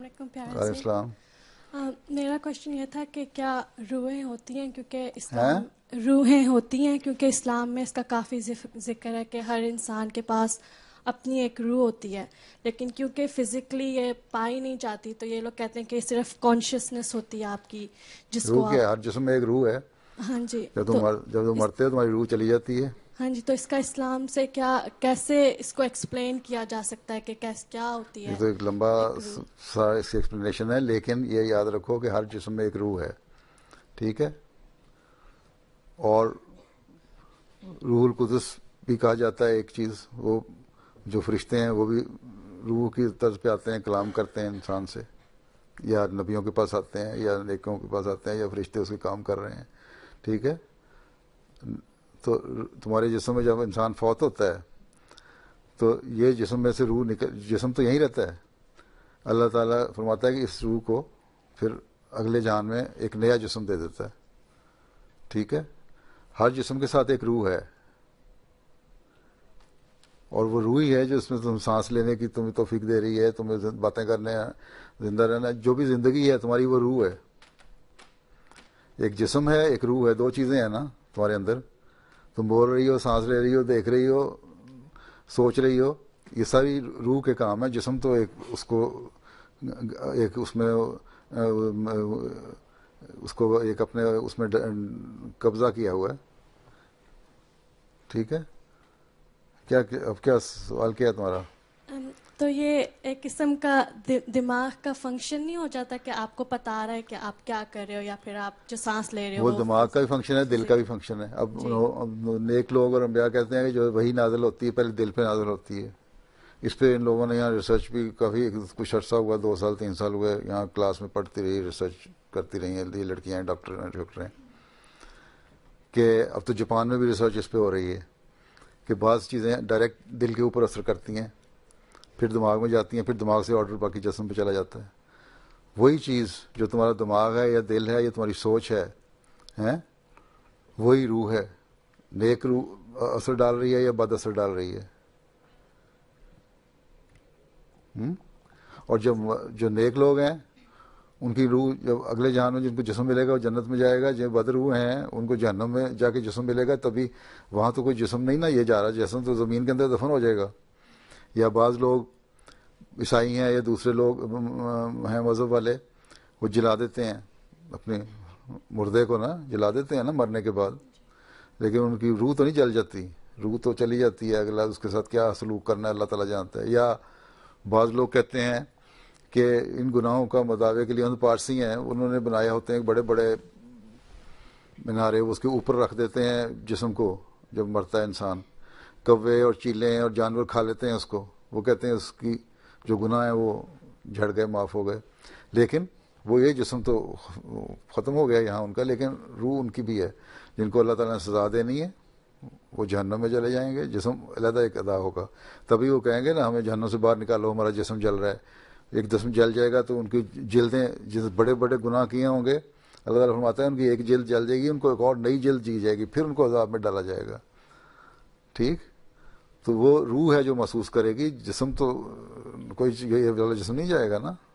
मेरा क्वेश्चन ये था कि क्या रूहे होती हैं क्योंकि इस्लाम है? रूहें होती हैं क्योंकि इस्लाम में इसका काफ़ी जिक्र है कि हर इंसान के पास अपनी एक रूह होती है लेकिन क्योंकि फिजिकली ये पाई नहीं जाती तो ये लोग कहते हैं कि सिर्फ कॉन्शियसनेस होती है आपकी जिसको रूह आप... हर जिसम एक रूह है हाँ जी जब तुम तो, मर, जब तुम मरते हो तुम्हारी रूह चली जाती है हाँ जी तो इसका इस्लाम से क्या कैसे इसको एक्सप्लेन किया जा सकता है कि कैसे क्या होती है ये तो एक लंबा सा इसकी एक्सप्लेनेशन है लेकिन ये याद रखो कि हर जिसम में एक रूह है ठीक है और रूहुल कुदस भी कहा जाता है एक चीज़ वो जो फरिश्ते हैं वो भी रूह की तर्ज पे आते हैं कलाम करते हैं इंसान से या नबियों के पास आते हैं या नेकों के पास आते हैं या फरिश्ते उसके काम कर रहे हैं ठीक है तो तुम्हारे जिसम में जब इंसान फौत होता है तो ये जिसम में से रूह निकल जिसम तो यहीं रहता है अल्लाह ताला फरमाता है कि इस रूह को फिर अगले जहान में एक नया जिसम दे देता है ठीक है हर जिसम के साथ एक रूह है और वो रूह ही है जो इसमें तुम सांस लेने की तुम्हें तोफीक दे रही है तुम्हें बातें करने जिंदा रहना जो भी ज़िंदगी है तुम्हारी वो रूह है एक जिसम है एक रूह है दो चीज़ें हैं ना तुम्हारे अंदर तुम बोल रही हो सांस ले रही हो देख रही हो सोच रही हो ये सारी रूह के काम है जिसम तो एक उसको एक उसमें उसको एक अपने उसमें कब्जा किया हुआ है ठीक है क्या अब क्या सवाल किया तुम्हारा Um, तो ये एक किस्म का दि, दिमाग का फंक्शन नहीं हो जाता कि आपको पता आ रहा है कि आप क्या कर रहे हो या फिर आप जो सांस ले रहे हो वो दिमाग का भी फंक्शन है दिल का भी फंक्शन है अब, नेक लोग और अम्बिया कहते हैं कि जो वही नाजल होती है पहले दिल पे नाजल होती है इस पर इन लोगों ने यहाँ रिसर्च भी काफ़ी कुछ अर्सा हुआ दो साल तीन साल हुए यहाँ क्लास में पढ़ती रही रिसर्च करती रही हैं लड़कियाँ हैं डॉक्टर हैं डॉक्टर हैं कि अब तो जापान में भी रिसर्च इस पर हो रही है कि बाज़ चीज़ें डायरेक्ट दिल के ऊपर असर करती हैं फिर दिमाग में जाती हैं फिर दिमाग से ऑर्डर बाकी जिसम पे चला जाता है वही चीज़ जो तुम्हारा दिमाग है या दिल है या तुम्हारी सोच है हैं वही रूह है नेक रूह असर डाल रही है या बद असर डाल रही है हुँ? हम्म? और जब जो नेक लोग हैं उनकी रूह जब अगले जहान में जिनको जिसम मिलेगा वो जन्नत में जाएगा जो बद रूह हैं उनको जहनम में जाके जिसम मिलेगा तभी वहाँ तो कोई जिसम नहीं ना ये जा रहा जिसम तो ज़मीन के अंदर दफन हो जाएगा या बाज़ लोग ईसाई हैं या दूसरे लोग हैं मज़हब वाले वो जला देते हैं अपने मुर्दे को ना जला देते हैं ना मरने के बाद लेकिन उनकी रूह तो नहीं जल जाती रूह तो चली जाती है अगला उसके साथ क्या सलूक करना है अल्लाह तला जानता है या बाज़ लोग कहते हैं कि इन गुनाहों का मदावे के लिए उन पारसी हैं उन्होंने बनाया होते हैं बड़े बड़े मीनारे उसके ऊपर रख देते हैं जिसम को जब मरता है इंसान कौवे और चीले और जानवर खा लेते हैं उसको वो कहते हैं उसकी जो गुनाह है वो झड़ गए माफ़ हो गए लेकिन वो ये जिसम तो ख़त्म हो गया यहाँ उनका लेकिन रूह उनकी भी है जिनको अल्लाह ताला ने सज़ा देनी है वो जहन्नम में चले जाएंगे जिसम अलहदा एक अदा होगा तभी वो कहेंगे ना हमें जहन्नम से बाहर निकालो हमारा जिसम जल रहा है एक जिसम जल जाएगा तो उनकी जल्दें जिस बड़े बड़े गुनाह किए होंगे अल्लाह ताला फरमाता है उनकी एक जल्द जल जाएगी उनको एक और नई जल्द जी जाएगी फिर उनको अजाब में डाला जाएगा ठीक तो वो रूह है जो महसूस करेगी जिसम तो कोई ये वाला जिसम नहीं जाएगा ना